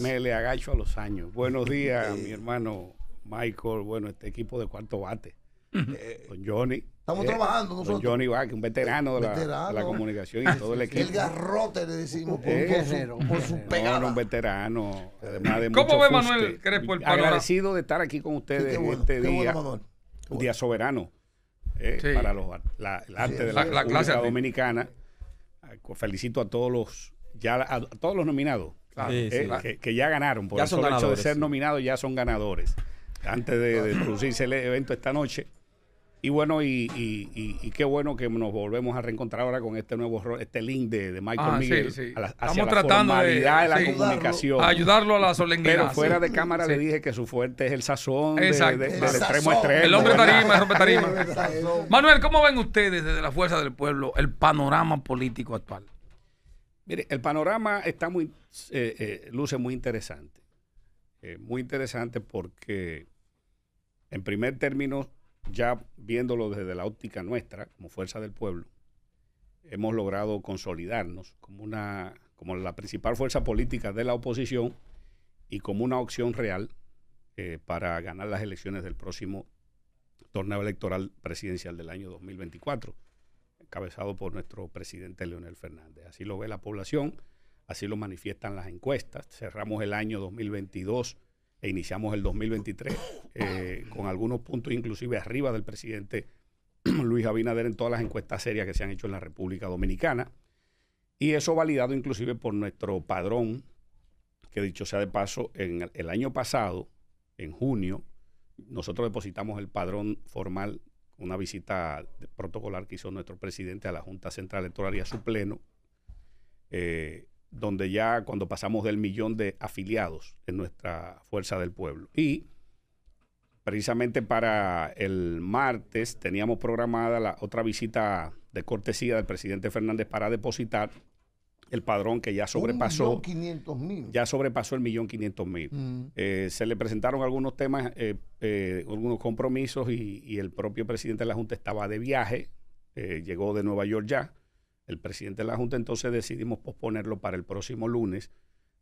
Me le agacho a los años. Buenos eh, días, eh. mi hermano Michael, bueno, este equipo de cuarto bate. Eh, Johnny. Estamos trabajando nosotros. Johnny Vázquez, un veterano, de, La, comunicación y todo el equipo. El garrote, le decimos, por, su, pegada. un veterano, además de ¿Cómo ve Manuel Crespo el Agradecido de estar aquí con ustedes este día, un día soberano para los, la, el arte de la, la clase Dominicana. Felicito a todos los, ya a todos los nominados eh, ah, que, ya ganaron, por eso el hecho de ser nominados ya son ganadores. Antes de, producirse el evento esta noche. Y bueno, y, qué bueno que nos volvemos a reencontrar ahora con este nuevo este link de, Michael ah, Miguel. Estamos tratando de, la comunicación. Ayudarlo, a la solemnidad. Pero fuera de cámara le dije que su fuerte es el sazón del extremo extremo. El hombre tarima, el hombre tarima. Manuel, ¿cómo ven ustedes desde la fuerza del pueblo el panorama político actual? Mire, el panorama está muy, eh, eh, luce muy interesante. Eh, muy interesante porque, en primer término, ya viéndolo desde la óptica nuestra, como fuerza del pueblo, hemos logrado consolidarnos como, una, como la principal fuerza política de la oposición y como una opción real para ganar las elecciones del próximo torneo electoral presidencial del año 2024 cabezado por nuestro presidente Leonel Fernández. Así lo ve la población, así lo manifiestan las encuestas. Cerramos el año 2022 e iniciamos el 2023 eh, con algunos puntos inclusive arriba del presidente Luis Abinader en todas las encuestas serias que se han hecho en la República Dominicana. Y eso validado inclusive por nuestro padrón, que dicho sea de paso, en el año pasado, en junio, nosotros depositamos el padrón formal una visita protocolar que hizo nuestro presidente a la Junta Central Electoral y a su pleno, eh, donde ya cuando pasamos del millón de afiliados en nuestra Fuerza del Pueblo. Y precisamente para el martes teníamos programada la otra visita de cortesía del presidente Fernández para depositar el padrón que ya sobrepasó. millón ya sobrepasó el millón quinientos mil. Mm. Eh, se le presentaron algunos temas, eh, eh, algunos compromisos y, y, el propio presidente de la Junta estaba de viaje, llegó de Nueva York ya. El presidente de la Junta entonces decidimos posponerlo para el próximo lunes,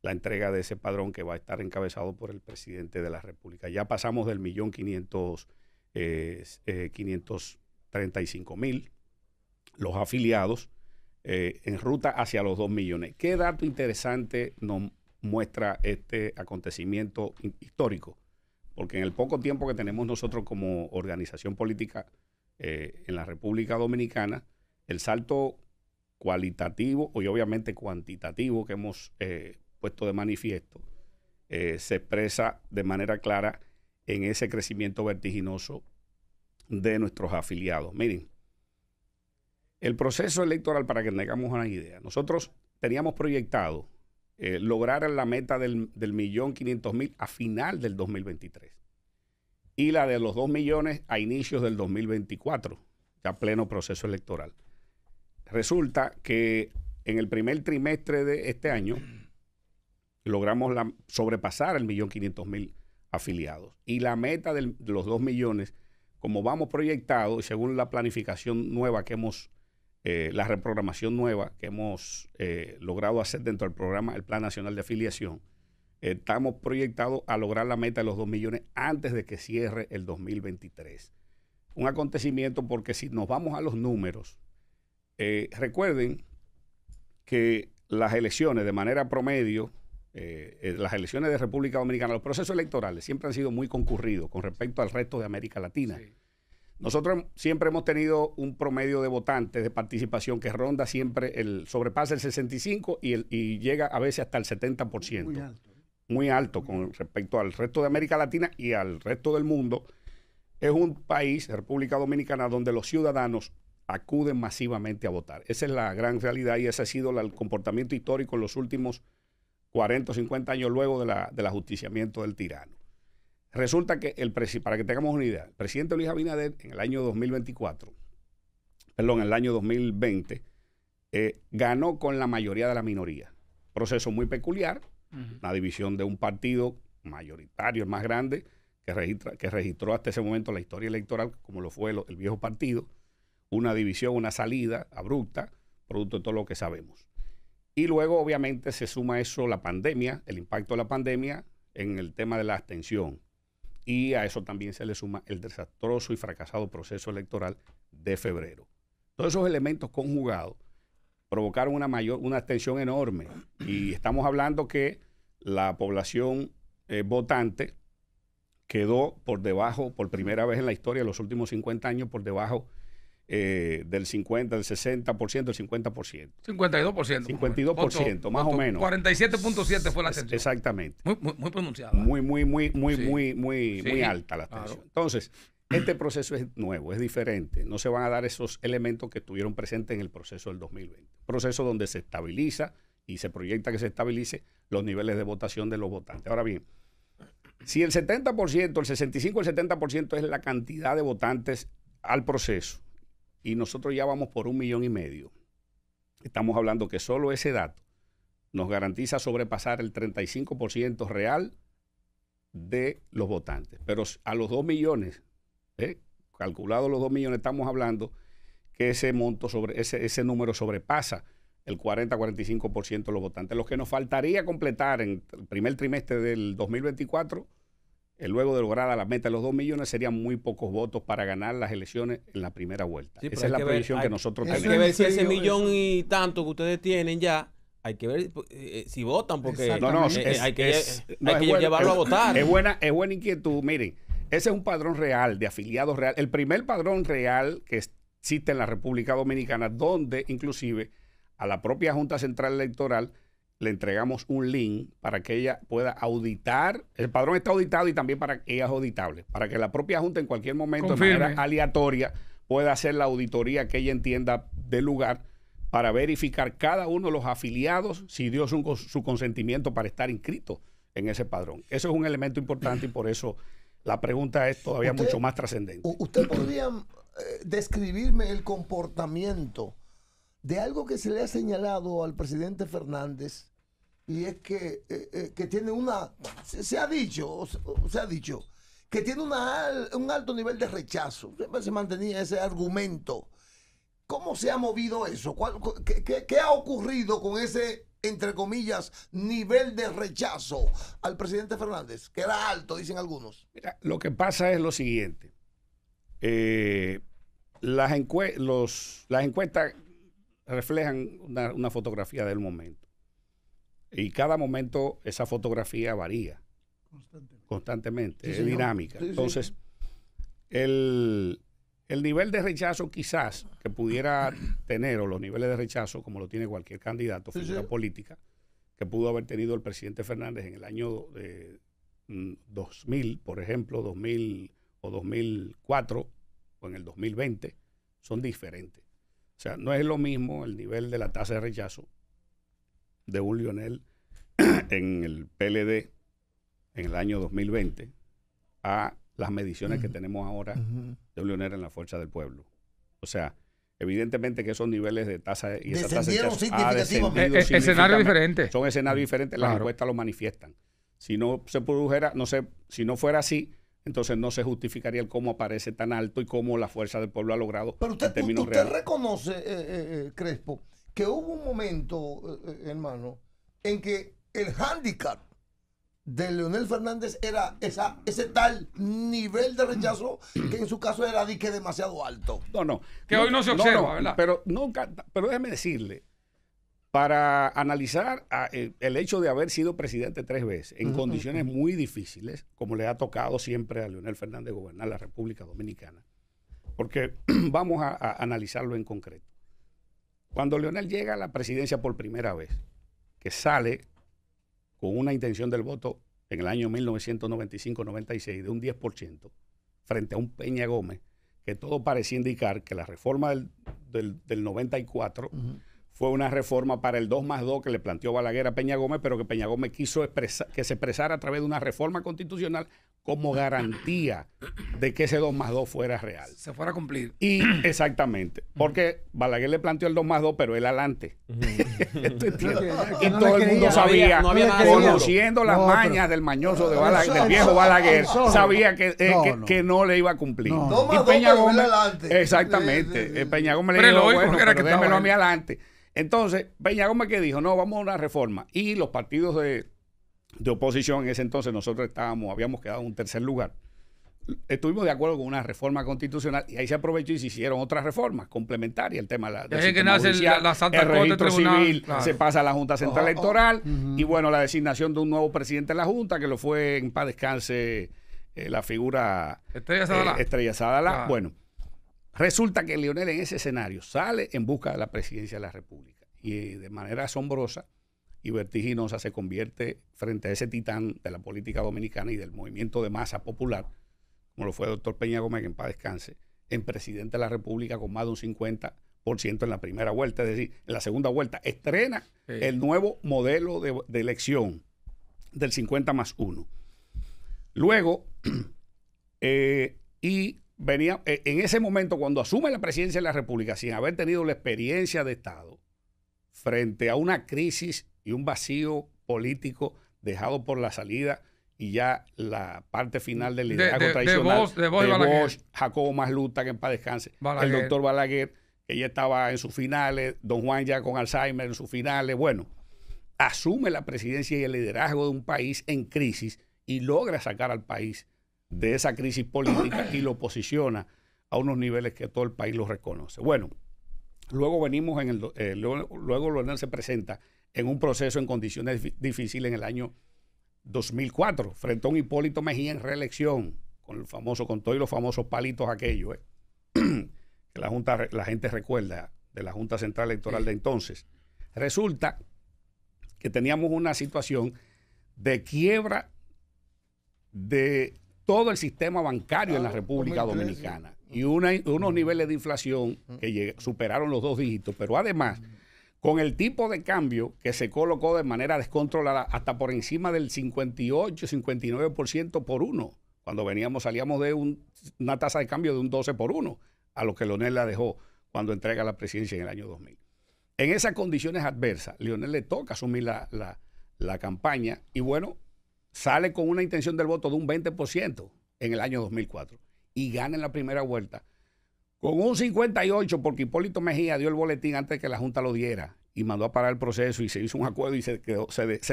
la entrega de ese padrón que va a estar encabezado por el presidente de la República. Ya pasamos del millón quinientos, quinientos treinta y cinco mil los afiliados eh, en ruta hacia los 2 millones. ¿Qué dato interesante nos muestra este acontecimiento histórico? Porque en el poco tiempo que tenemos nosotros como organización política eh, en la República Dominicana, el salto cualitativo y obviamente cuantitativo que hemos eh, puesto de manifiesto se expresa de manera clara en ese crecimiento vertiginoso de nuestros afiliados. Miren, el proceso electoral, para que tengamos una idea, nosotros teníamos proyectado eh, lograr la meta del, millón quinientos mil a final del 2023 y la de los dos millones a inicios del 2024, ya pleno proceso electoral. Resulta que en el primer trimestre de este año logramos la, sobrepasar el millón quinientos mil afiliados y la meta de los dos millones, como vamos y según la planificación nueva que hemos eh, la reprogramación nueva que hemos eh, logrado hacer dentro del programa, el Plan Nacional de Afiliación, eh, estamos proyectados a lograr la meta de los 2 millones antes de que cierre el 2023. Un acontecimiento porque si nos vamos a los números, recuerden que las elecciones de manera promedio, las elecciones de República Dominicana, los procesos electorales siempre han sido muy concurridos con respecto al resto de América Latina. Nosotros siempre hemos tenido un promedio de votantes de participación que ronda siempre el sobrepasa el 65 y, llega a veces hasta el 70%. Muy alto. Muy alto con respecto al resto de América Latina y al resto del mundo. Es un país, República Dominicana, donde los ciudadanos acuden masivamente a votar. Esa es la gran realidad y ese ha sido el comportamiento histórico en los últimos 40 o 50 años luego de la, del ajusticiamiento del tirano. Resulta que, el para que tengamos una idea, el presidente Luis Abinader en el año 2024, perdón, en el año 2020, eh, ganó con la mayoría de la minoría. Proceso muy peculiar, la división de un partido mayoritario, el más grande, que, registra, que registró hasta ese momento la historia electoral, como lo fue el, el viejo partido, una división, una salida abrupta, producto de todo lo que sabemos. Y luego, obviamente, se suma eso la pandemia, el impacto de la pandemia en el tema de la abstención y a eso también se le suma el desastroso y fracasado proceso electoral de febrero. Todos esos elementos conjugados provocaron una mayor, una tensión enorme. Y estamos hablando que la población eh, votante quedó por debajo, por primera vez en la historia, los últimos 50 años, por debajo eh, del 50, del 60%, el 50%. 52%. 52%, más o menos. 47.7 fue la atención. Exactamente. Muy, muy, muy pronunciada. Muy, muy, muy, muy, muy, muy, alta la atención. Entonces, este proceso es nuevo, es diferente. No se van a dar esos elementos que estuvieron presentes en el proceso del 2020. Proceso donde se estabiliza y se proyecta que se estabilice los niveles de votación de los votantes. Ahora bien, si el 70%, el 65, el 70% es la cantidad de votantes al proceso, y nosotros ya vamos por un millón y medio. Estamos hablando que solo ese dato nos garantiza sobrepasar el 35% real de los votantes. Pero a los 2 millones, ¿eh? calculados los 2 millones, estamos hablando que ese monto sobre ese, ese número sobrepasa el 40-45% de los votantes. Lo que nos faltaría completar en el primer trimestre del 2024 eh, luego de lograr la meta de los 2 millones, serían muy pocos votos para ganar las elecciones en la primera vuelta. Esa es la previsión que nosotros tenemos. Hay que ver si ese millón y tanto que ustedes tienen ya, hay que ver pues, eh, eh, si votan, porque no, no, hay que, llevarlo a votar. Es buena, es buena inquietud. Miren, ese es un padrón real de afiliados real. El primer padrón real que existe en la República Dominicana, donde inclusive a la propia Junta Central Electoral le entregamos un link para que ella pueda auditar. El padrón está auditado y también para que ella es auditable, para que la propia Junta en cualquier momento, de manera aleatoria, pueda hacer la auditoría que ella entienda del lugar para verificar cada uno de los afiliados si dio su, consentimiento para estar inscrito en ese padrón. Eso es un elemento importante y por eso la pregunta es todavía mucho más trascendente. ¿Usted podría eh, describirme el comportamiento de algo que se le ha señalado al presidente Fernández y es eh, eh, que, tiene una, se, ha dicho, se ha dicho, que tiene un alto nivel de rechazo. se mantenía ese argumento. ¿Cómo se ha movido eso? Qué, ha ocurrido con ese, entre comillas, nivel de rechazo al presidente Fernández? Que era alto, dicen algunos. Mira, lo que pasa es lo siguiente. Eh, las, las encuestas reflejan una fotografía del momento. Y cada momento esa fotografía varía. Constantemente. Constantemente es dinámica. Entonces, El, nivel de rechazo quizás que pudiera tener, o los niveles de rechazo, como lo tiene cualquier candidato, figura política, que pudo haber tenido el presidente Fernández en el año 2000, eh, mm, por ejemplo, 2000 o 2004, o en el 2020, son diferentes. O sea, no es lo mismo el nivel de la tasa de rechazo de un Lionel en el PLD en el año 2020 a las mediciones que tenemos ahora de un Lionel en la Fuerza del Pueblo. O sea, evidentemente que esos niveles de tasa y esa tasa eh, eh, escenario diferente. Son escenarios diferentes, las encuestas lo manifiestan. Si no se produjera, no sé, si no fuera así, entonces no se justificaría el cómo aparece tan alto y cómo la fuerza del pueblo ha logrado. Pero usted, en reconoce, eh, Crespo, que hubo un momento, eh, eh, hermano, en que el hándicap de Leonel Fernández era ese tal nivel de rechazo que en su caso era dique demasiado alto. No, no. Que hoy no se observa, ¿verdad? Pero, nunca, pero déjeme decirle, para analizar ah, eh, el hecho de haber sido presidente tres veces en condiciones muy difíciles, como le ha tocado siempre a Leonel Fernández gobernar la República Dominicana, porque vamos a analizarlo en concreto. Cuando Leonel llega a la presidencia por primera vez, que sale con una intención del voto en el año 1995-96 de un 10%, frente a un Peña Gómez, que todo parecía indicar que la reforma del, 94 fue una reforma para el 2 más 2 que le planteó Balaguer a Peña Gómez, pero que Peña Gómez quiso que se expresara a través de una reforma constitucional como garantía de que ese 2 más 2 fuera real. Se fuera a cumplir. Y exactamente, porque Balaguer le planteó el 2 más 2, pero él adelante. y todo el mundo sabía, conociendo las mañas del mañoso de Balaguer, del viejo Balaguer, sabía que, eh, que, no le iba a cumplir. y Peña Gómez, exactamente, Peña Gómez le dijo, bueno, pero a mí adelante. Entonces, Peña Gómez que dijo, no, vamos a una reforma. Y los partidos de de oposición, en ese entonces nosotros estábamos, habíamos quedado en un tercer lugar. Estuvimos de acuerdo con una reforma constitucional y ahí se aprovechó y se hicieron otras reformas complementarias. El tema de la, que nace la Santa civil se pasa a la Junta Central oh, oh. Electoral y bueno, la designación de un nuevo presidente de la Junta que lo fue en paz descanse eh, la figura Estrella eh, Sadala Bueno, resulta que Leonel en ese escenario sale en busca de la presidencia de la República y eh, de manera asombrosa y vertiginosa se convierte frente a ese titán de la política dominicana y del movimiento de masa popular, como lo fue el doctor Peña Gómez, que en paz descanse, en presidente de la República con más de un 50% en la primera vuelta. Es decir, en la segunda vuelta estrena el nuevo modelo de, elección del 50 más 1. Luego, eh, y venía, eh, en ese momento, cuando asume la presidencia de la República, sin haber tenido la experiencia de Estado, frente a una crisis y un vacío político dejado por la salida y ya la parte final del liderazgo tradicional de, vos Jacobo Masluta, que en paz descanse, el doctor Balaguer, que ya estaba en sus finales, don Juan ya con Alzheimer en sus finales, bueno, asume la presidencia y el liderazgo de un país en crisis y logra sacar al país de esa crisis política y lo posiciona a unos niveles que todo el país lo reconoce. Bueno, luego venimos en el... Eh, luego, luego Leonel se presenta en un proceso en condiciones difíciles en el año 2004, frente a un Hipólito Mejía en reelección, con el famoso, con todos los famosos palitos aquellos, ¿eh? que la, junta, gente recuerda de la Junta Central Electoral de entonces. Resulta que teníamos una situación de quiebra de todo el sistema bancario en la ah, pues República Dominicana y unos mm. niveles de inflación mm. que superaron los dos dígitos, pero además mm con el tipo de cambio que se colocó de manera descontrolada hasta por encima del 58, 59% por uno. Cuando veníamos, salíamos de una tasa de cambio de un 12 por uno, a lo que Leonel la dejó cuando entrega la presidencia en el año 2000. En esas condiciones adversas, Leonel le toca asumir la, la, la campaña y bueno, sale con una intención del voto de un 20% en el año 2004 y gana en la primera vuelta con un 58, porque Hipólito Mejía dio el boletín antes de que la Junta lo diera y mandó a parar el proceso y se hizo un acuerdo y se,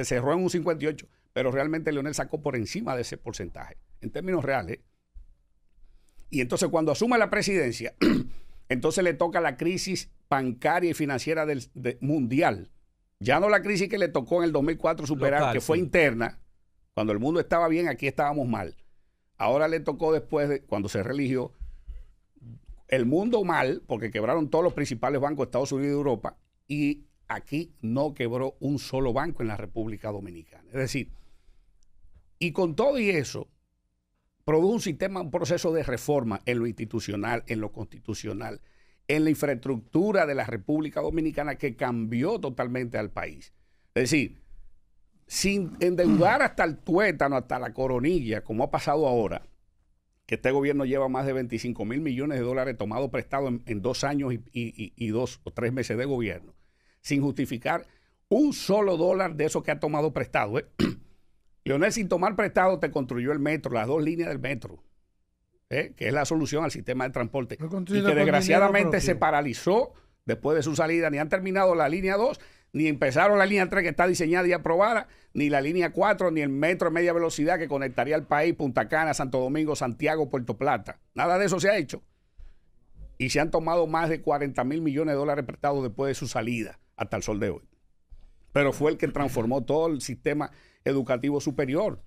cerró en un 58, pero realmente Leonel sacó por encima de ese porcentaje, en términos reales. Y entonces cuando asuma la presidencia, entonces le toca la crisis bancaria y financiera del, mundial. Ya no la crisis que le tocó en el 2004 superar, que fue interna, cuando el mundo estaba bien, aquí estábamos mal. Ahora le tocó después, de, cuando se religió, el mundo mal, porque quebraron todos los principales bancos de Estados Unidos y Europa, y aquí no quebró un solo banco en la República Dominicana. Es decir, y con todo y eso, produjo un sistema, un proceso de reforma en lo institucional, en lo constitucional, en la infraestructura de la República Dominicana que cambió totalmente al país. Es decir, sin endeudar hasta el tuétano, hasta la coronilla, como ha pasado ahora, que este gobierno lleva más de 25 mil millones de dólares tomados prestados en, dos años y, dos o tres meses de gobierno, sin justificar un solo dólar de eso que ha tomado prestado. ¿eh? Leonel, sin tomar prestado, te construyó el metro, las dos líneas del metro, ¿eh? que es la solución al sistema de transporte, y que desgraciadamente se paralizó después de su salida, ni han terminado la línea 2 ni empezaron la línea 3 que está diseñada y aprobada, ni la línea 4, ni el metro de media velocidad que conectaría al país, Punta Cana, Santo Domingo, Santiago, Puerto Plata. Nada de eso se ha hecho. Y se han tomado más de 40 mil millones de dólares prestados después de su salida hasta el sol de hoy. Pero fue el que transformó todo el sistema educativo superior.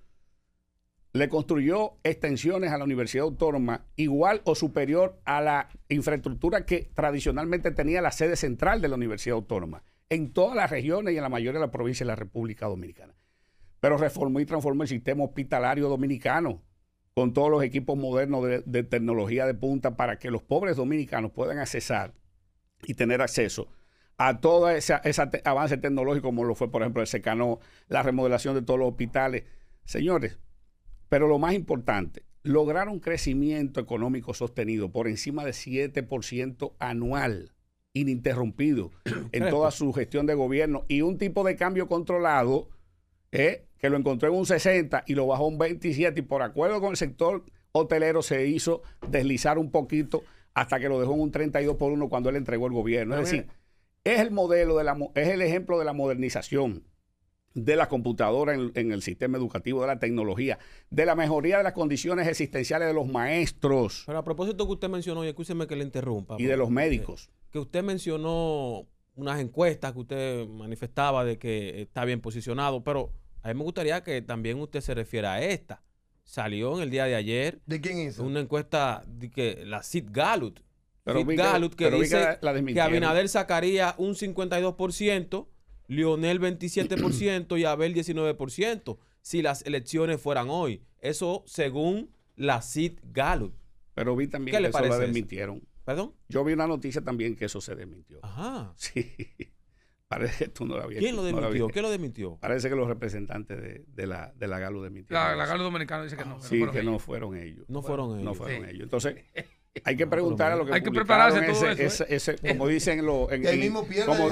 Le construyó extensiones a la Universidad Autónoma igual o superior a la infraestructura que tradicionalmente tenía la sede central de la Universidad Autónoma en todas las regiones y en la mayoría de las provincias de la República Dominicana. Pero reformó y transformó el sistema hospitalario dominicano con todos los equipos modernos de, tecnología de punta para que los pobres dominicanos puedan accesar y tener acceso a todo ese, avance tecnológico como lo fue, por ejemplo, el secano, la remodelación de todos los hospitales. Señores, pero lo más importante, lograr un crecimiento económico sostenido por encima del 7% anual ininterrumpido en toda su gestión de gobierno y un tipo de cambio controlado eh, que lo encontró en un 60 y lo bajó un 27 y por acuerdo con el sector hotelero se hizo deslizar un poquito hasta que lo dejó en un 32 por 1 cuando él entregó el gobierno. Es decir, es el modelo, de la, es el ejemplo de la modernización de la computadora en, el sistema educativo, de la tecnología, de la mejoría de las condiciones existenciales de los maestros. Pero a propósito que usted mencionó, y escúcheme que le interrumpa. Y de los médicos que usted mencionó unas encuestas que usted manifestaba de que está bien posicionado, pero a mí me gustaría que también usted se refiera a esta. Salió en el día de ayer. ¿De quién hizo? Una encuesta de que la Sid Gallup. Pero Sid Gallup que, dice que, Abinader sacaría un 52%, Lionel 27% y Abel 19% si las elecciones fueran hoy. Eso según la Sid Gallup. Pero vi también que le parece ¿Perdón? Yo vi una noticia también que eso se desmintió. Ajá. Sí. Parece que tú no lo habías ¿Quién lo desmintió? ¿Quién lo desmintió? Parece que los representantes de, de la, de la Galo desmintieron. La, Galo Dominicana dice que no. Que sí, que no fueron ellos. No fueron ellos. No fueron ellos. Entonces, hay que preguntar a lo que Hay que prepararse todo eso, ese, ese, ¿eh? como dicen los en, el mismo como,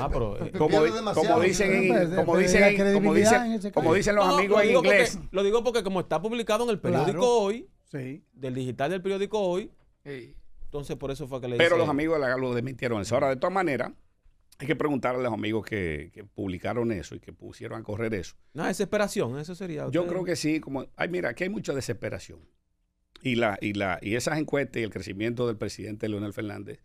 como, dicen como dicen como dicen como dicen los amigos lo en inglés. lo digo porque como está publicado en el periódico hoy, del digital del periódico hoy, sí. Entonces, por eso fue que le Pero los amigos de la lo desmintieron eso. Ahora, de todas maneras, hay que preguntarle a los amigos que, publicaron eso y que pusieron a correr eso. No, desesperación, eso sería. Yo creo que sí, como, ay, mira, aquí hay mucha desesperación. Y, la, y, y esas encuestas y el crecimiento del presidente Leonel Fernández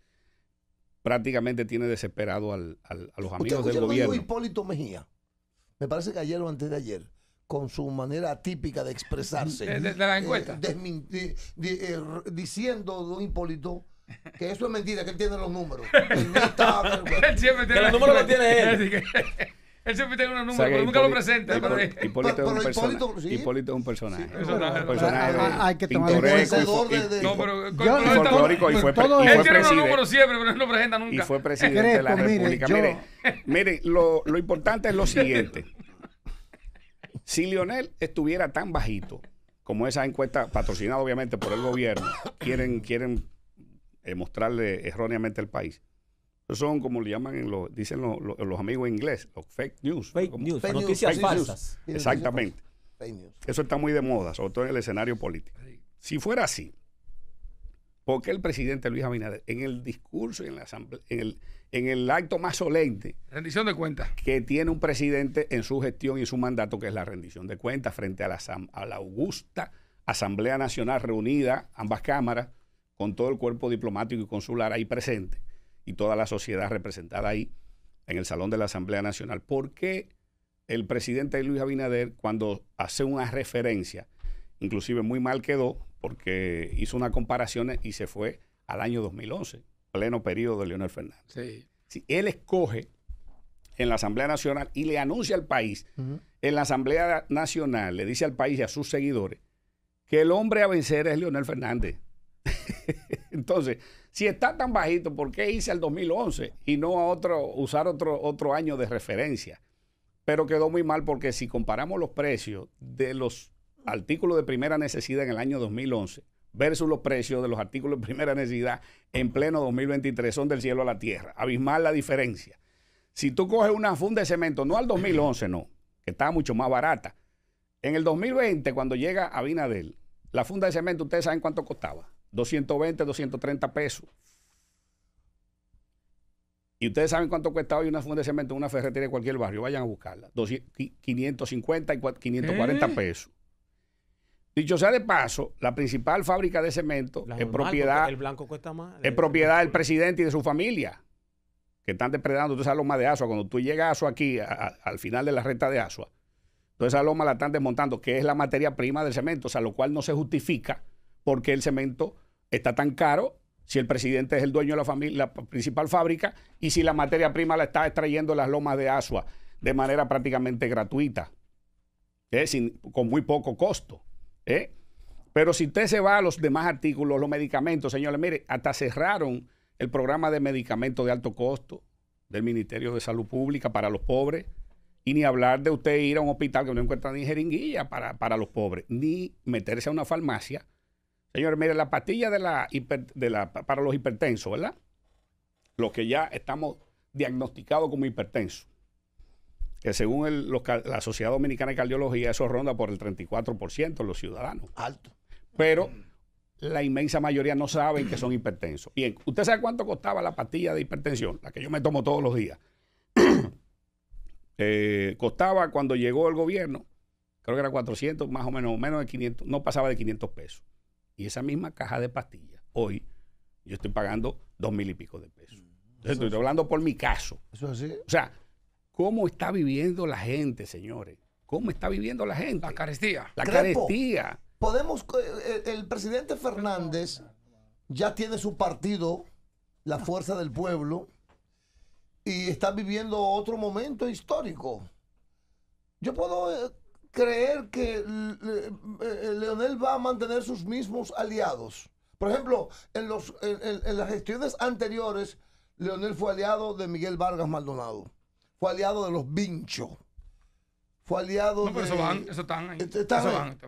prácticamente tiene desesperado a los amigos del gobierno. Hipólito Mejía. Me parece que ayer o antes de ayer con su manera típica de expresarse. De, la encuesta. Eh, eh diciendo, don Hipólito, que eso es mentira, que él tiene los números. él nunca siempre tiene los números los tiene él. Él siempre tiene unos números, pero nunca lo presenta. Hipólito, Hipólito, es, un Hipólito, es un personaje. Sí, pero, un personaje hay que tomar un de, No, pero y y fue, y Él tiene los números siempre, pero él no presenta nunca. Y fue presidente de la República. Mire, mire lo, lo importante es lo siguiente. Si Lionel estuviera tan bajito, como esa encuesta patrocinada obviamente por el gobierno, quieren, quieren eh, mostrarle erróneamente el país. Son como le llaman, en los, dicen los, amigos en inglés, los fake news. Fake news, noticias falsas. Exactamente. Eso está muy de moda, sobre todo en el escenario político. Si fuera así, ¿por qué el presidente Luis Abinader en el discurso y en la, asamblea, en el, en el acto más solemne. Rendición de cuentas. Que tiene un presidente en su gestión y en su mandato, que es la rendición de cuentas frente a la, augusta Asamblea Nacional reunida, ambas cámaras, con todo el cuerpo diplomático y consular ahí presente y toda la sociedad representada ahí en el Salón de la Asamblea Nacional. ¿Por qué el presidente Luis Abinader, cuando hace una referencia, inclusive muy mal quedó, porque hizo una comparación y se fue al año 2011? pleno periodo de Leonel Fernández. Si él escoge en la Asamblea Nacional y le anuncia al país, en la Asamblea Nacional le dice al país y a sus seguidores que el hombre a vencer es Leonel Fernández. Entonces, si está tan bajito, ¿por qué hice al 2011 y no a otro, usar otro, otro año de referencia? Pero quedó muy mal porque si comparamos los precios de los artículos de primera necesidad en el año 2011 versus los precios de los artículos de primera necesidad en pleno 2023 son del cielo a la tierra. Abismal la diferencia. Si tú coges una funda de cemento, no al 2011, no, que estaba mucho más barata. En el 2020, cuando llega a Binadel, la funda de cemento, ustedes saben cuánto costaba. 220, 230 pesos. Y ustedes saben cuánto cuesta hoy una funda de cemento en una ferretería de cualquier barrio. Vayan a buscarla. 550 y 540 pesos. Dicho sea de paso, la principal fábrica de cemento es propiedad. Es eh, propiedad del presidente y de su familia, que están depredando. todas esa loma de Asua, cuando tú llegas a aquí, al final de la recta de Asua, toda esa loma la están desmontando, que es la materia prima del cemento, o sea, lo cual no se justifica porque el cemento está tan caro si el presidente es el dueño de la, familia, la principal fábrica y si la materia prima la está extrayendo las lomas de Asua de manera prácticamente gratuita, con muy poco costo. ¿Eh? Pero si usted se va a los demás artículos, los medicamentos, señores, mire, hasta cerraron el programa de medicamentos de alto costo del Ministerio de Salud Pública para los pobres. Y ni hablar de usted ir a un hospital que no encuentra ni jeringuilla para, los pobres, ni meterse a una farmacia. Señores, mire, la pastilla para los hipertensos, ¿verdad? Los que ya estamos diagnosticados como hipertensos que según la Sociedad Dominicana de Cardiología, eso ronda por el 34% los ciudadanos. Alto. Pero la inmensa mayoría no saben que son hipertensos. Bien, ¿usted sabe cuánto costaba la pastilla de hipertensión? La que yo me tomo todos los días. Eh, costaba cuando llegó el gobierno, creo que era 400, más o menos, menos de 500, no pasaba de 500 pesos. Y esa misma caja de pastillas, hoy yo estoy pagando dos mil y pico de pesos. estoy hablando por mi caso. Eso sí. O sea, cómo está viviendo la gente, señores. ¿Cómo está viviendo la gente? La carestía. La carestía. Podemos, eh, eh, el, presidente Fernández ya tiene su partido, la fuerza del pueblo, y está viviendo otro momento histórico. Yo puedo eh, creer que Leonel va a mantener sus mismos aliados. Por ejemplo, en, en las gestiones anteriores, Leonel fue aliado de Miguel Vargas Maldonado fue aliado de los vinchos. Fue aliado no, pero Eso van, eso están ahí.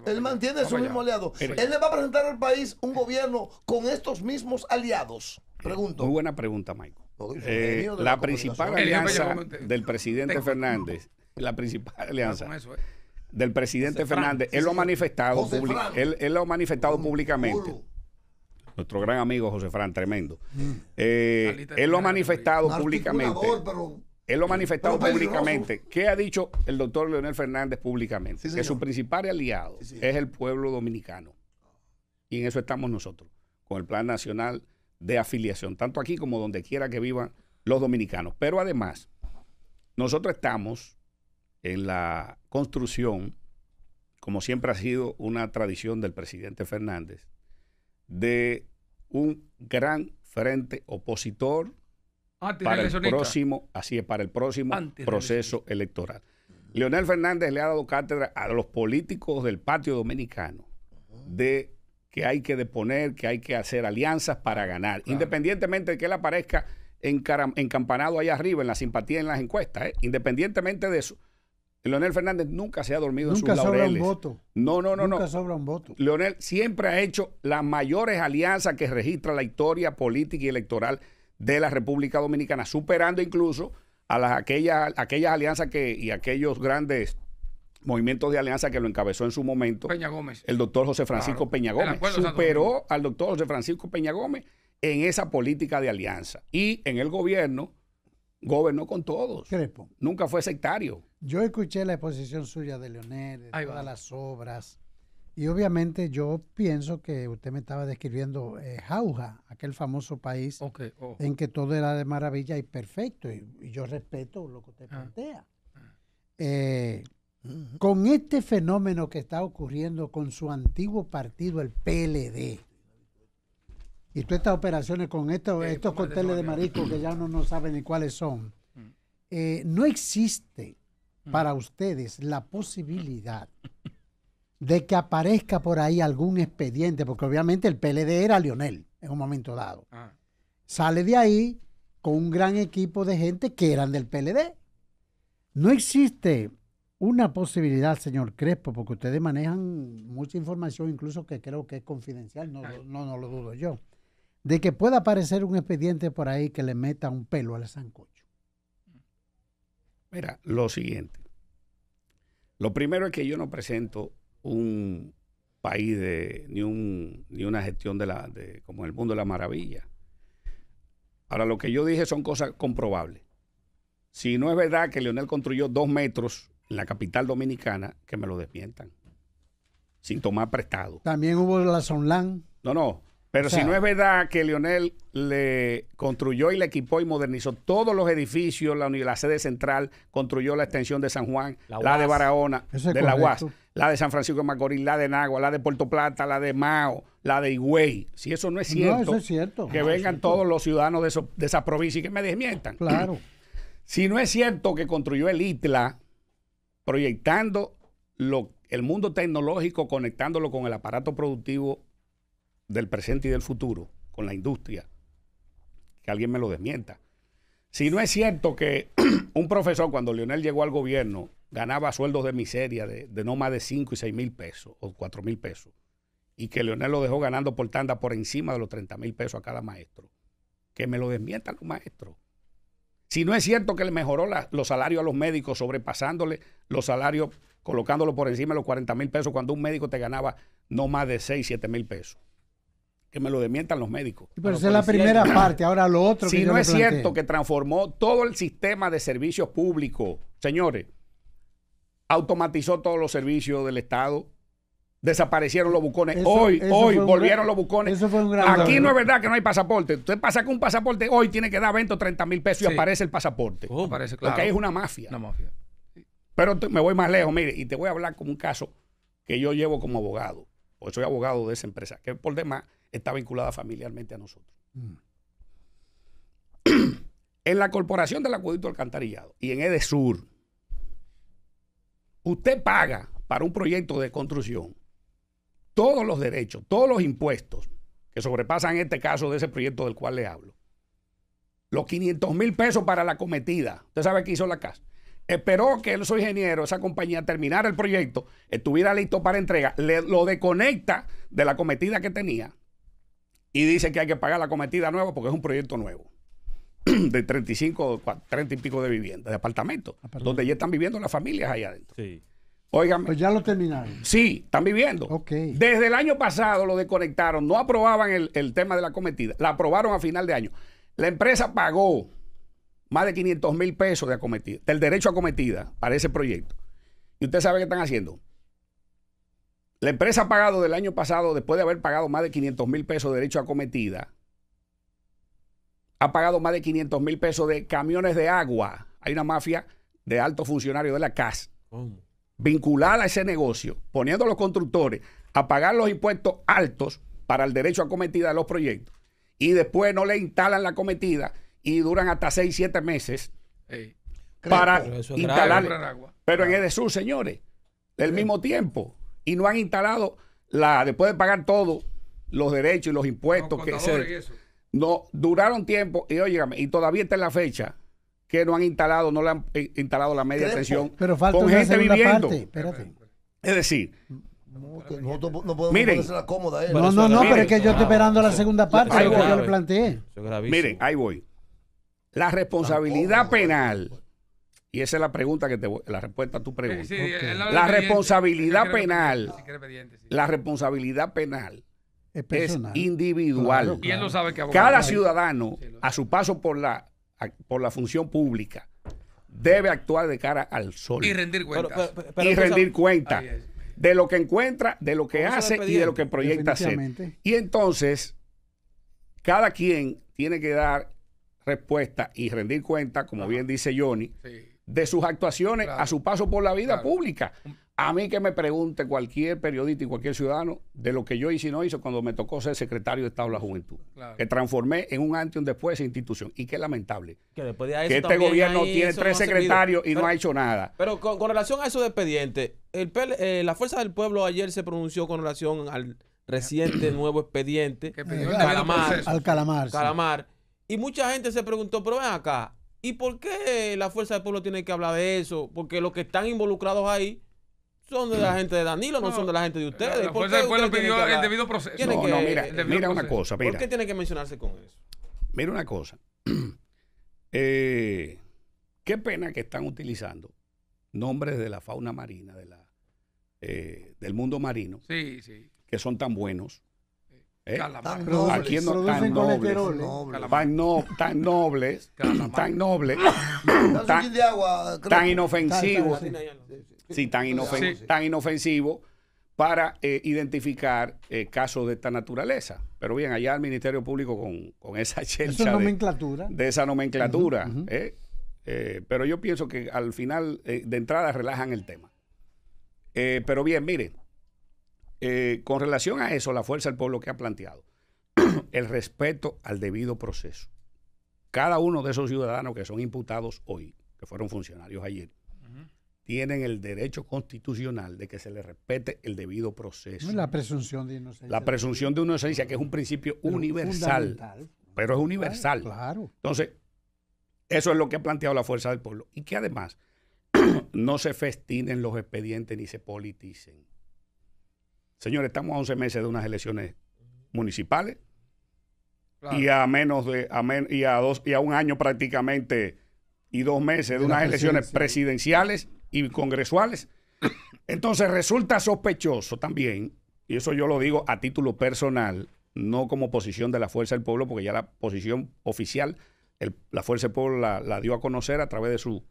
él mantiene su mismo aliado. Él le va a presentar al país un gobierno con estos mismos aliados. Pregunto. Muy buena pregunta, Michael. Eh, la, principal alianza del presidente Fernández, la principal alianza eh. del presidente Fernández, él, lo lo manifestado él, él, lo ha manifestado mm. públicamente. Nuestro gran amigo José Fran, tremendo. Mm. Eh, él lo ha manifestado públicamente. Él lo ha manifestado públicamente. ¿Qué ha dicho el doctor Leonel Fernández públicamente? que su principal aliado es el pueblo dominicano. Y en eso estamos nosotros, con el Plan Nacional de Afiliación, tanto aquí como donde quiera que vivan los dominicanos. Pero además, nosotros estamos en la construcción, como siempre ha sido una tradición del presidente Fernández, de un gran frente opositor Ah, para el próximo, así es, para el próximo ah, proceso electoral. Leonel Fernández le ha dado cátedra a los políticos del patio dominicano de que hay que deponer, que hay que hacer alianzas para ganar, independientemente de que él aparezca encampanado allá arriba en la simpatía en las encuestas, ¿eh? independientemente de eso. Leonel Fernández nunca se ha dormido en sus laureles. Nunca voto. No, no, no. Nunca sobra un voto. Leonel siempre ha hecho las mayores alianzas que registra la historia política y electoral de la República Dominicana, superando incluso a las, aquellas, aquellas alianzas que, y aquellos grandes movimientos de alianza que lo encabezó en su momento. Peña Gómez. El doctor José Francisco Peña Gómez. Superó al doctor José Francisco Peña Gómez en esa política de alianza. Y en el gobierno, gobernó con todos. Crespo. Nunca fue sectario. Yo escuché la exposición suya de Leonel, de todas las obras y obviamente yo pienso que usted me estaba describiendo eh, Jauja, aquel famoso país en que todo era de maravilla y perfecto. Y, yo respeto lo que usted ah. plantea. Ah. Eh, con este fenómeno que está ocurriendo con su antiguo partido, el PLD, y todas estas operaciones con eh, estos, corteles de marisco que ya uno no sabe ni cuáles son, mm. no existe mm. para ustedes la posibilidad de que aparezca por ahí algún expediente, porque obviamente el PLD era Lionel en un momento dado. Ah. Sale de ahí con un gran equipo de gente que eran del PLD. No existe una posibilidad, señor Crespo, porque ustedes manejan mucha información, incluso que creo que es confidencial, no, no, no lo dudo yo, de que pueda aparecer un expediente por ahí que le meta un pelo al sancocho. Mira, lo siguiente. Lo primero es que yo no presento un país de, ni, un, ni una gestión de la, de, como el mundo de la maravilla. Ahora, lo que yo dije son cosas comprobables. Si no es verdad que Leonel construyó dos metros en la capital dominicana, que me lo desmientan. Sin tomar prestado. También hubo la Sonlan. No, no. Pero si no es verdad que Leonel le construyó y le equipó y modernizó todos los edificios, la, sede central, construyó la extensión de San Juan, la, de Barahona, de la UAS la de San Francisco de Macorís, la de Nagua, la de Puerto Plata, la de Mao, la de Higüey. Si eso no es cierto, que vengan todos los ciudadanos de, de esa provincia y que me desmientan. Claro. Si no es cierto que construyó el ITLA proyectando lo, el mundo tecnológico, conectándolo con el aparato productivo del presente y del futuro, con la industria, que alguien me lo desmienta. Si no es cierto que un profesor, cuando Leonel llegó al gobierno, ganaba sueldos de miseria de, no más de 5 y 6 mil pesos o 4 mil pesos. Y que Leonel lo dejó ganando por tanda por encima de los 30 mil pesos a cada maestro. Que me lo desmientan los maestros. Si no es cierto que le mejoró los salarios a los médicos, sobrepasándole los salarios, colocándolo por encima de los 40 mil pesos cuando un médico te ganaba no más de 6, 7 mil pesos. Que me lo desmientan los médicos. Pero esa es la primera parte, ahora lo otro. Si no es cierto que transformó todo el sistema de servicios públicos, señores, automatizó todos los servicios del Estado. Desaparecieron los bucones. hoy, hoy volvieron los bucones. Aquí no es verdad que no hay pasaporte. Usted pasa con un pasaporte hoy, tiene que dar 20 30 mil pesos y aparece el pasaporte. Oh, uh, que claro. es una mafia. mafia. Pero me voy más lejos, mire, y te voy a hablar como un caso que yo llevo como abogado. Porque soy abogado de esa empresa, que por demás está vinculada familiarmente a nosotros. Mm. en la Corporación del Acueducto Alcantarillado y en EDESUR usted paga para un proyecto de construcción todos los derechos, todos los impuestos que sobrepasan este caso de ese proyecto del cual le hablo. Los 500 mil pesos para la cometida. Usted sabe qué hizo la casa. Esperó que el soy ingeniero, esa compañía, terminara el proyecto, estuviera listo para entrega, le, lo desconecta de la cometida que tenía y dice que hay que pagar la cometida nueva porque es un proyecto nuevo. de 35, 30 y pico de viviendas, de apartamentos, donde ya están viviendo las familias ahí adentro. Sí. Oigan, pues ya lo terminaron. Sí, están viviendo. Okay. Desde el año pasado lo desconectaron, no aprobaban el, tema de la cometida, la aprobaron a final de año. La empresa pagó más de 500 mil pesos de del derecho a acometida para ese proyecto. Y usted sabe qué están haciendo. La empresa ha pagado del año pasado, después de haber pagado más de 500 mil pesos de derecho a acometida, ha pagado más de 500 mil pesos de camiones de agua. Hay una mafia de altos funcionarios de la CAS vinculada a ese negocio, poniendo a los constructores a pagar los impuestos altos para el derecho a cometida de los proyectos. Y después no le instalan la cometida y duran hasta 6, 7 meses para instalar. Pero en Edesur, señores, del mismo tiempo. Y no han instalado la, después de pagar todos los derechos y los impuestos que se. No, duraron tiempo, y óigame, y todavía está en la fecha que no han instalado, no le han instalado la media sesión pero falta con gente viviendo. Es decir, no miren, cómoda. no, no, no, pero es que yo estoy esperando la segunda parte, yo planteé. Miren, ahí voy. La responsabilidad penal, y esa es la pregunta que te la respuesta a tu pregunta. La responsabilidad penal, la responsabilidad penal es, individual. sabe que Cada ciudadano, a su paso por la, por la función pública, debe actuar de cara al sol. Y rendir cuentas. y pues, rendir cuenta de lo que encuentra, de lo que hace y de lo que proyecta hacer. Y entonces, cada quien tiene que dar respuesta y rendir cuenta, como bien dice Johnny, de sus actuaciones a su paso por la vida pública. A mí que me pregunte cualquier periodista y cualquier ciudadano de lo que yo hice y no hice cuando me tocó ser secretario de Estado de la Juventud. Que transformé en un antes y un después esa institución. Y qué lamentable. Que, después de este gobierno tiene tres secretarios y no ha hecho nada. Pero con, relación a esos expedientes, el, eh, la Fuerza del Pueblo ayer se pronunció con relación al reciente nuevo expediente. Calamar, al Calamar. Y mucha gente se preguntó, pero ven acá, ¿y por qué la Fuerza del Pueblo tiene que hablar de eso? Porque los que están involucrados ahí son de la gente de Danilo, no, son de la gente de ustedes. La fuerza del pidió el debido proceso. No, mira, una cosa. Mira. ¿Por qué tiene que mencionarse con eso? Mira una cosa. Eh, qué pena que están utilizando nombres de la fauna marina, de la, eh, del mundo marino, sí, sí. que son tan buenos. ¿eh? Tan nobles. no, ¿eh? tan nobles, Tan, nobles. Tan nobles. tan inofensivos sí, tan, inofensivo para eh, identificar eh, casos de esta naturaleza. Pero bien, allá el Ministerio Público con, con esa chelcha nomenclatura? De, esa nomenclatura. Eh, pero yo pienso que al final, de entrada, relajan el tema. pero bien, miren, con relación a eso, la fuerza del pueblo que ha planteado, el respeto al debido proceso. Cada uno de esos ciudadanos que son imputados hoy, que fueron funcionarios ayer, tienen el derecho constitucional de que se les respete el debido proceso. La presunción de inocencia. La presunción de inocencia, que es un principio universal. Pero es universal. Entonces, eso es lo que ha planteado la fuerza del pueblo. Y que además no se festinen los expedientes ni se politicen. Señores, estamos a 11 meses de unas elecciones municipales y a menos de a y dos y a un año prácticamente y dos meses de unas elecciones presidenciales y congresuales. Entonces resulta sospechoso también, y eso yo lo digo a título personal, no como posición de la Fuerza del Pueblo, porque ya la posición oficial, la Fuerza del Pueblo la, dio a conocer a través de su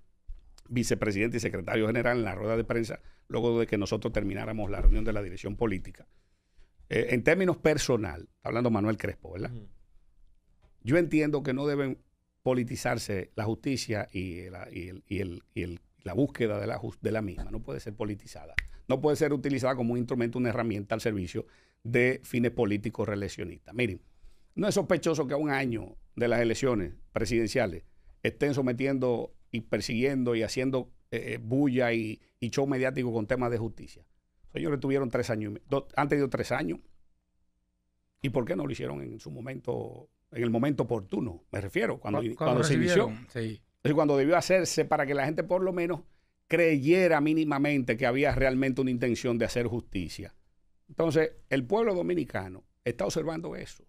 vicepresidente y secretario general en la rueda de prensa, luego de que nosotros termináramos la reunión de la dirección política. Eh, en términos personal, hablando Manuel Crespo, ¿verdad? Yo entiendo que no deben politizarse la justicia y, el, la búsqueda de la, de la misma no puede ser politizada, no puede ser utilizada como un instrumento, una herramienta al servicio de fines políticos reeleccionistas. Miren, no es sospechoso que a un año de las elecciones presidenciales estén sometiendo y persiguiendo y haciendo eh, eh, bulla y, show mediático con temas de justicia. Ellos lo tuvieron tres años, antes han tenido tres años. ¿Y por qué no lo hicieron en su momento, en el momento oportuno? Me refiero, cuando, cuando, se inició. Entonces, cuando debió hacerse para que la gente por lo menos creyera mínimamente que había realmente una intención de hacer justicia. Entonces, el pueblo dominicano está observando eso.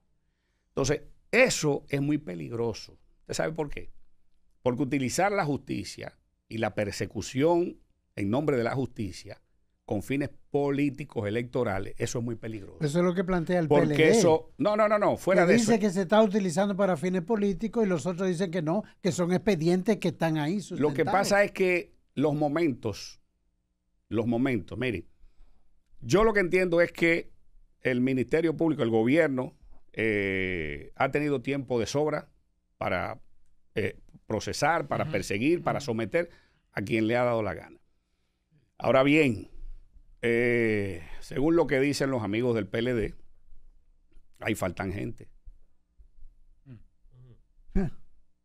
Entonces, eso es muy peligroso. ¿Usted sabe por qué? Porque utilizar la justicia y la persecución en nombre de la justicia con fines políticos electorales, eso es muy peligroso. Eso es lo que plantea el Porque eso, no, no, no, no, fuera de eso. Dice que se está utilizando para fines políticos y los otros dicen que no, que son expedientes que están ahí. Lo que pasa es que los momentos, los momentos, miren, yo lo que entiendo es que el Ministerio Público, el gobierno, eh, ha tenido tiempo de sobra para eh, procesar, para perseguir, para someter a quien le ha dado la gana. Ahora bien, eh, según lo que dicen los amigos del PLD, ahí faltan gente. Mm. Ah.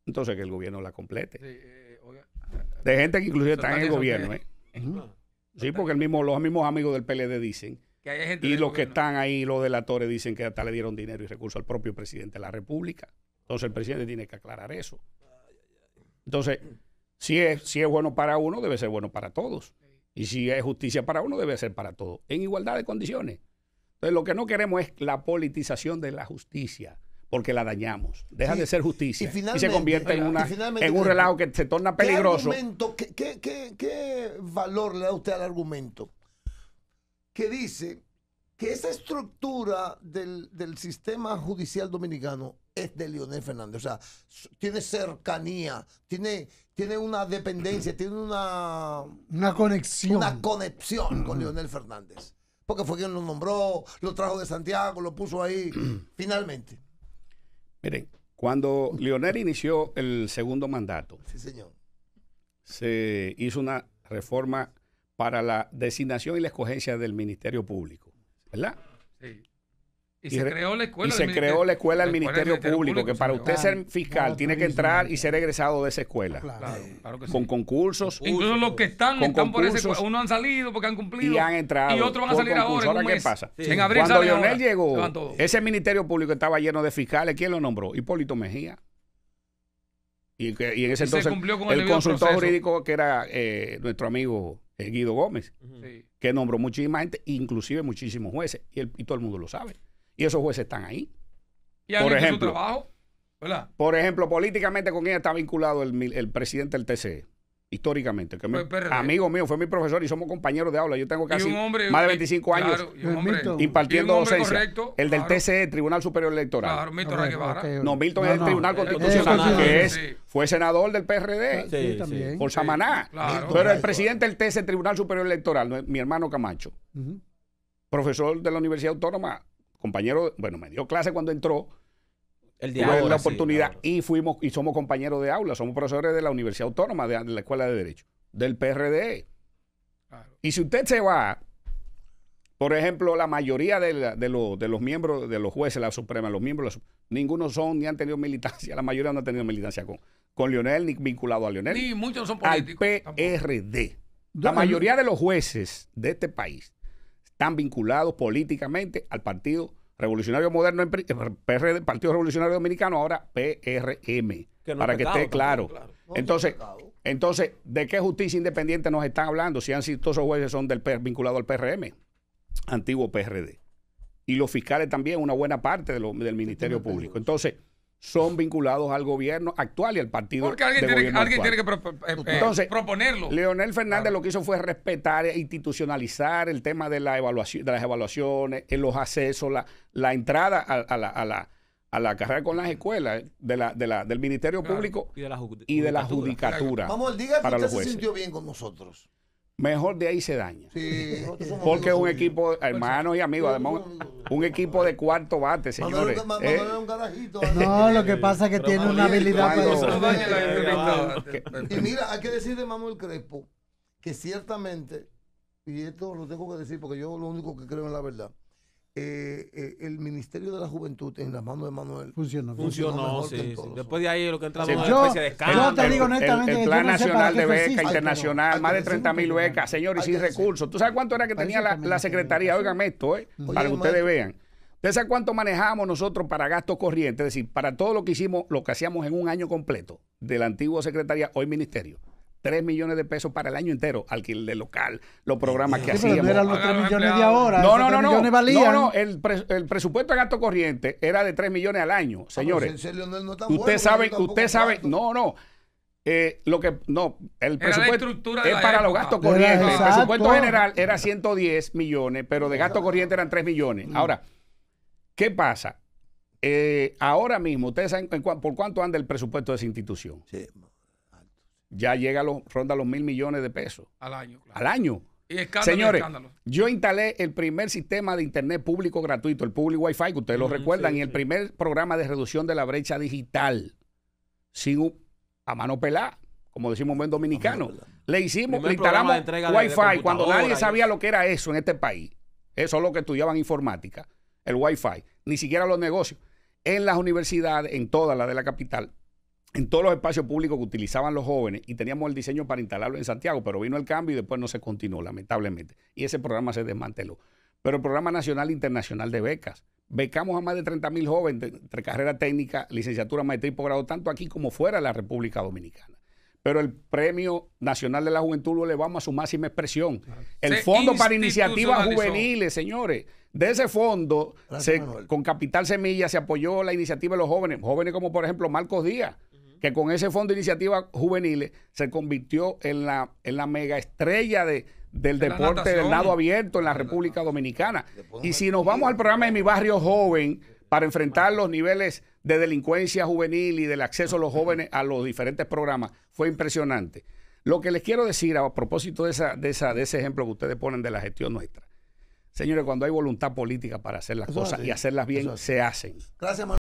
Entonces que el gobierno la complete. Eh, de gente que inclusive está en el gobierno. ¿eh? Ah, sí, porque el mismo, los mismos amigos del PLD dicen. y los que están ahí, los delatores, dicen que hasta le dieron dinero y recursos al propio presidente de la República. Entonces el presidente tiene que aclarar eso. Entonces, si es, si es bueno para uno, debe ser bueno para todos. Y si es justicia para uno, debe ser para todos, en igualdad de condiciones. Entonces, lo que no queremos es la politización de la justicia, porque la dañamos. Deja de ser justicia y, se convierte en, una, en un relajo que se torna peligroso. ¿Qué, valor le da usted al argumento que dice que esa estructura del, del, sistema judicial dominicano es de Leonel Fernández. O sea, tiene cercanía, tiene tiene una dependencia, tiene una... Una conexión. Una conexión con Leonel Fernández. Porque fue quien lo nombró, lo trajo de Santiago, lo puso ahí, finalmente. Miren, cuando Leonel inició el segundo mandato, sí, señor. se hizo una reforma para la designación y la escogencia del Ministerio Público, ¿verdad? Sí. Y, se creó la escuela. del Ministerio, Público, que para usted ser fiscal tiene que entrar y ser egresado de esa escuela. Claro, que Con concursos. Incluso los que están, con están por esa escuela. han salido porque han cumplido. Y han entrado. Y otros van a salir ahora. En ¿Qué pasa? En abril Cuando Lionel llegó, ese Ministerio Público estaba lleno de fiscales. ¿Quién lo nombró? Hipólito Mejía. Y, y en ese entonces el, consultor jurídico que era eh, nuestro amigo eh, Guido Gómez, que nombró muchísima gente, inclusive muchísimos jueces, y todo el mundo lo sabe. Y esos jueces están ahí. ¿Y por ejemplo, su trabajo? Por ejemplo, políticamente con ella está vinculado el, presidente del TCE históricamente, pues, amigo mío, fue mi profesor y somos compañeros de aula. Yo tengo casi más de 25 eh, años pues, impartiendo docencia. el del TCE, Tribunal Superior Electoral. Claro, Milton No, Milton es el Tribunal Constitucional, que fue senador del PRD por Samaná. Pero el presidente del TCE, Tribunal Superior Electoral, mi hermano Camacho, profesor de la Universidad Autónoma, compañero, bueno, me dio clase cuando entró. El de la oportunidad y fuimos y somos compañeros de aula, somos profesores de la Universidad Autónoma de, la Escuela de Derecho, del PRD. E. Y si usted se va, por ejemplo, la mayoría de, los miembros de los jueces la Suprema, los miembros, ninguno son ni han tenido militancia, la mayoría no han tenido militancia con, con Lionel ni vinculado a Lionel. Ni muchos son políticos. Al PRD. E. La mayoría de los jueces de este país están vinculados políticamente al Partido Revolucionario Moderno, PRD, eh, Partido Revolucionario Dominicano, ahora PRM, para que esté claro. entonces, entonces, ¿de qué justicia independiente nos están hablando si han sido todos esos jueces son del vinculados al PRM, antiguo PRD? Y los fiscales también, una buena parte del Ministerio Público. Entonces, son vinculados al gobierno actual y al partido. Porque alguien, tiene, alguien tiene, que eh, eh, Entonces, proponerlo. Leonel Fernández lo que hizo fue respetar e institucionalizar el tema de, la evaluación, de las evaluaciones, eh, los accesos, la, entrada a, la, carrera con las escuelas de la, del Ministerio Público y de la, judicatura. Vamos, diga que usted se sintió bien con nosotros mejor de ahí se daña. Porque es un equipo, hermano y amigo, además un equipo de cuarto bate, señores. ¿eh? no, eh, lo que pasa es que tiene una habilidad Y mira, hay que decir de Manuel Crespo que ciertamente, y esto lo tengo que decir porque yo lo único que creo es la verdad, eh, eh, el Ministerio de la Juventud en las manos de Manuel funcionó. Funcionó, Después de ahí lo que entramos especie de te digo El, Plan Nacional de Beca Internacional, más de 30 mil becas, señores, sin recursos. ¿Tú sabes cuánto era que tenía la, la, Secretaría? Oigan esto, eh, para que ustedes vean. ¿Ustedes saben cuánto manejamos nosotros para gastos corrientes? Es decir, para todo lo que hicimos, lo que hacíamos en un año completo de la antigua Secretaría, hoy Ministerio. 3 millones de pesos para el año entero, alquiler de local, los programas que pero hacíamos. No eran los 3 millones de ahora. No, no, no. No, no, el, el, presupuesto de gasto corriente era de 3 millones al año, ah, señores. no, usted sabe sabe, usted sabe, no, no. Eh, lo que no, el presupuesto es para los gastos corrientes. El presupuesto general era 110 millones, pero de gasto corriente eran 3 millones. Mm. Ahora, ¿qué pasa? Eh, ahora mismo, ¿ustedes saben por cuánto anda el presupuesto de esa institución? Sí ya llega a los, ronda los mil millones de pesos. Al año. Al año. Y escándalo, Señores, yo instalé el primer sistema de Internet público gratuito, el Public Wi-Fi, que ustedes lo recuerdan, y el primer programa de reducción de la brecha digital, sin a mano pelada, como decimos en buen dominicano. le hicimos, le instalamos Wi-Fi cuando nadie sabía lo que era eso en este país. Eso es lo que estudiaban informática, el Wi-Fi, ni siquiera los negocios. En las universidades, en todas las de la capital, en todos los espacios públicos que utilizaban los jóvenes y teníamos el diseño para instalarlo en Santiago, pero vino el cambio y después no se continuó, lamentablemente. Y ese programa se desmanteló. Pero el Programa Nacional Internacional de Becas. Becamos a más de 30 mil jóvenes entre carrera técnica, licenciatura, maestría y posgrado, tanto aquí como fuera de la República Dominicana. Pero el Premio Nacional de la Juventud lo elevamos a su máxima expresión. El Fondo para Iniciativas Juveniles, señores. De ese fondo, con Capital Semilla, se apoyó la iniciativa de los jóvenes. Jóvenes como, por ejemplo, Marcos Díaz que con ese fondo de iniciativa juveniles se convirtió en la, en la mega estrella de, del deporte del lado abierto en la República Dominicana. Y si nos vamos al programa de Mi Barrio Joven para enfrentar los niveles de delincuencia juvenil y del acceso a los jóvenes a los diferentes programas, fue impresionante. Lo que les quiero decir a propósito de, esa, de, ese ejemplo que ustedes ponen de la gestión nuestra. Señores, cuando hay voluntad política para hacer las cosas y hacerlas bien, se hacen. Gracias,